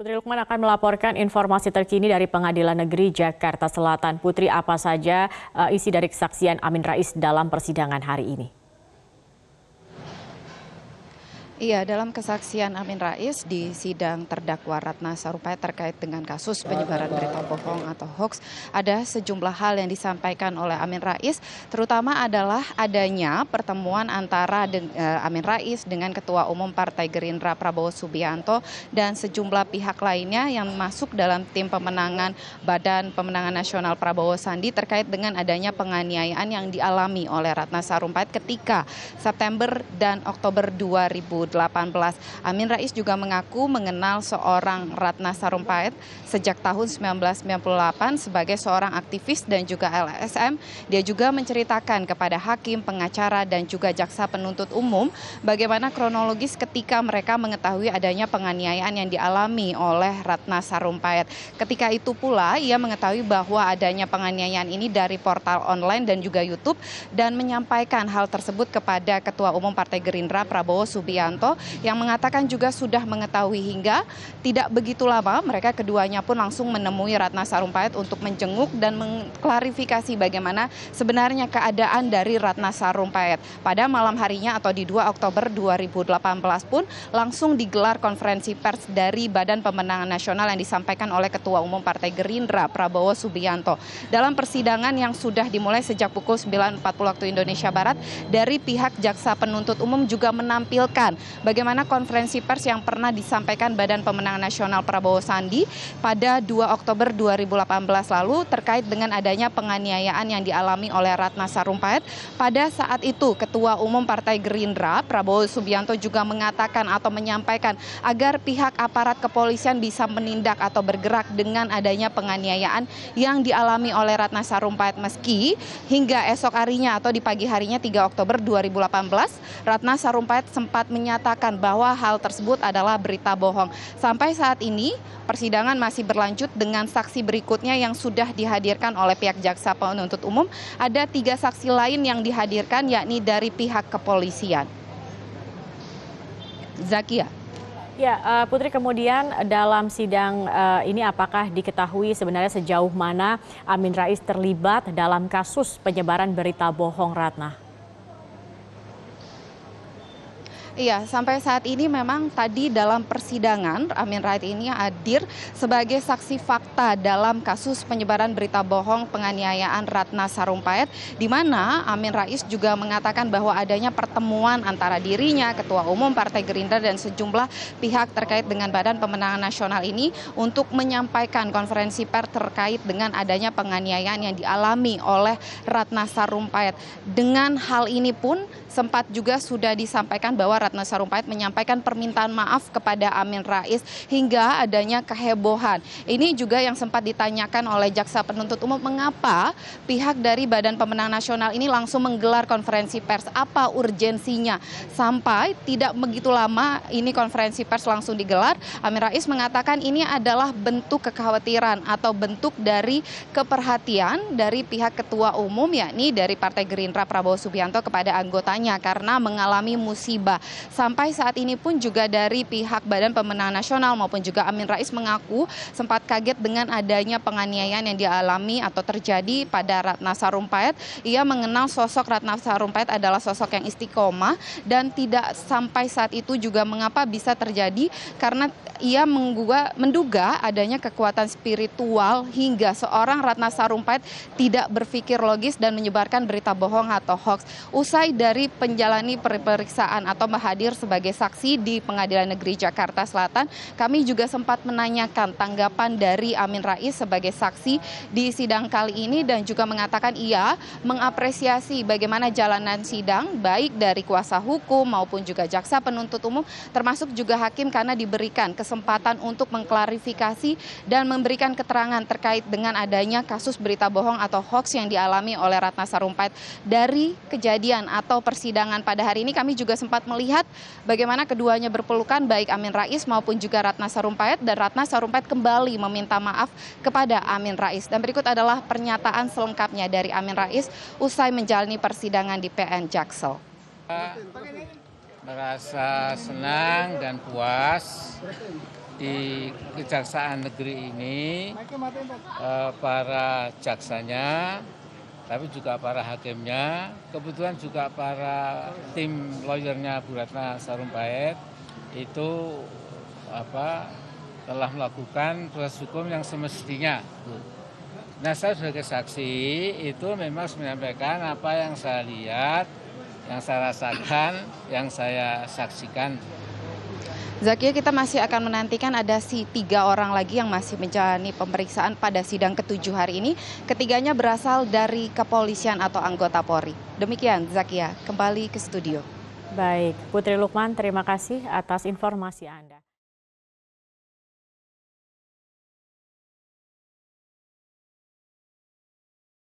Putri Lukman akan melaporkan informasi terkini dari Pengadilan Negeri Jakarta Selatan. Putri, apa saja eh, isi dari kesaksian Amin Rais dalam persidangan hari ini? Iya, dalam kesaksian Amin Rais di sidang terdakwa Ratna Sarumpait terkait dengan kasus penyebaran berita bohong atau hoax, ada sejumlah hal yang disampaikan oleh Amin Rais, terutama adalah adanya pertemuan antara eh, Amin Rais dengan Ketua Umum Partai Gerindra Prabowo Subianto dan sejumlah pihak lainnya yang masuk dalam tim pemenangan Badan Pemenangan Nasional Prabowo Sandi terkait dengan adanya penganiayaan yang dialami oleh Ratna Sarumpait ketika September dan Oktober 2000 Amin Rais juga mengaku mengenal seorang Ratna Sarumpait sejak tahun 1998 sebagai seorang aktivis dan juga LSM. Dia juga menceritakan kepada hakim, pengacara, dan juga jaksa penuntut umum bagaimana kronologis ketika mereka mengetahui adanya penganiayaan yang dialami oleh Ratna Sarumpait. Ketika itu pula ia mengetahui bahwa adanya penganiayaan ini dari portal online dan juga YouTube dan menyampaikan hal tersebut kepada Ketua Umum Partai Gerindra Prabowo Subianto yang mengatakan juga sudah mengetahui hingga tidak begitu lama mereka keduanya pun langsung menemui Ratna Sarumpait untuk menjenguk dan mengklarifikasi bagaimana sebenarnya keadaan dari Ratna Sarumpait. Pada malam harinya atau di 2 Oktober 2018 pun langsung digelar konferensi pers dari Badan Pemenangan Nasional yang disampaikan oleh Ketua Umum Partai Gerindra Prabowo Subianto. Dalam persidangan yang sudah dimulai sejak pukul 9.40 waktu Indonesia Barat dari pihak jaksa penuntut umum juga menampilkan bagaimana konferensi pers yang pernah disampaikan Badan Pemenangan Nasional Prabowo Sandi pada 2 Oktober 2018 lalu terkait dengan adanya penganiayaan yang dialami oleh Ratna Sarumpait. Pada saat itu Ketua Umum Partai Gerindra Prabowo Subianto juga mengatakan atau menyampaikan agar pihak aparat kepolisian bisa menindak atau bergerak dengan adanya penganiayaan yang dialami oleh Ratna Sarumpait meski hingga esok harinya atau di pagi harinya 3 Oktober 2018 Ratna Sarumpait sempat menyampaikan menyatakan bahwa hal tersebut adalah berita bohong. Sampai saat ini persidangan masih berlanjut dengan saksi berikutnya yang sudah dihadirkan oleh pihak jaksa penuntut umum. Ada tiga saksi lain yang dihadirkan yakni dari pihak kepolisian. Zakia. Ya, eh, Putri, kemudian dalam sidang eh, ini apakah diketahui sebenarnya sejauh mana Amin Rais terlibat dalam kasus penyebaran berita bohong Ratna? Iya, sampai saat ini memang tadi dalam persidangan Amin Rais ini hadir sebagai saksi fakta dalam kasus penyebaran berita bohong penganiayaan Ratna Sarumpait di mana Amin Rais juga mengatakan bahwa adanya pertemuan antara dirinya, Ketua Umum Partai Gerindra dan sejumlah pihak terkait dengan Badan Pemenangan Nasional ini untuk menyampaikan konferensi pers terkait dengan adanya penganiayaan yang dialami oleh Ratna Sarumpait. Dengan hal ini pun sempat juga sudah disampaikan bahwa Ratna Sarumpait menyampaikan permintaan maaf kepada Amin Rais hingga adanya kehebohan. Ini juga yang sempat ditanyakan oleh jaksa penuntut umum mengapa pihak dari Badan Pemenang Nasional ini langsung menggelar konferensi pers. Apa urgensinya? Sampai tidak begitu lama ini konferensi pers langsung digelar, Amin Rais mengatakan ini adalah bentuk kekhawatiran atau bentuk dari keperhatian dari pihak ketua umum yakni dari Partai Gerindra Prabowo Subianto kepada anggotanya karena mengalami musibah sampai saat ini pun juga dari pihak Badan Pemenang Nasional maupun juga Amin Rais mengaku sempat kaget dengan adanya penganiayaan yang dialami atau terjadi pada Ratna Sarumpait. Ia mengenal sosok Ratna Sarumpait adalah sosok yang istiqomah dan tidak sampai saat itu juga mengapa bisa terjadi karena ia menggua, menduga adanya kekuatan spiritual hingga seorang Ratna Sarumpait tidak berpikir logis dan menyebarkan berita bohong atau hoax. Usai dari penjalani periksaan atau hadir sebagai saksi di Pengadilan Negeri Jakarta Selatan. Kami juga sempat menanyakan tanggapan dari Amin Rais sebagai saksi di sidang kali ini dan juga mengatakan ia mengapresiasi bagaimana jalanan sidang baik dari kuasa hukum maupun juga jaksa penuntut umum termasuk juga hakim karena diberikan kesempatan untuk mengklarifikasi dan memberikan keterangan terkait dengan adanya kasus berita bohong atau hoax yang dialami oleh Ratna Sarumpait dari kejadian atau persidangan pada hari ini kami juga sempat melihat melihat bagaimana keduanya berpelukan baik Amin Rais maupun juga Ratna Sarumpait dan Ratna Sarumpait kembali meminta maaf kepada Amin Rais. Dan berikut adalah pernyataan selengkapnya dari Amin Rais usai menjalani persidangan di PN Jaksel. Merasa senang dan puas di Kejaksaan Negeri ini eh, para jaksanya tapi juga para hakimnya, kebetulan juga para tim lawyernya Bu Ratna Sarumpayet itu apa telah melakukan proses hukum yang semestinya. Hmm. Nah saya sebagai saksi itu memang menyampaikan apa yang saya lihat, yang saya rasakan, yang saya saksikan Zakia kita masih akan menantikan ada si tiga orang lagi yang masih menjalani pemeriksaan pada sidang ketujuh hari ini. Ketiganya berasal dari kepolisian atau anggota Polri. Demikian Zakia, kembali ke studio. Baik, Putri Lukman terima kasih atas informasi Anda.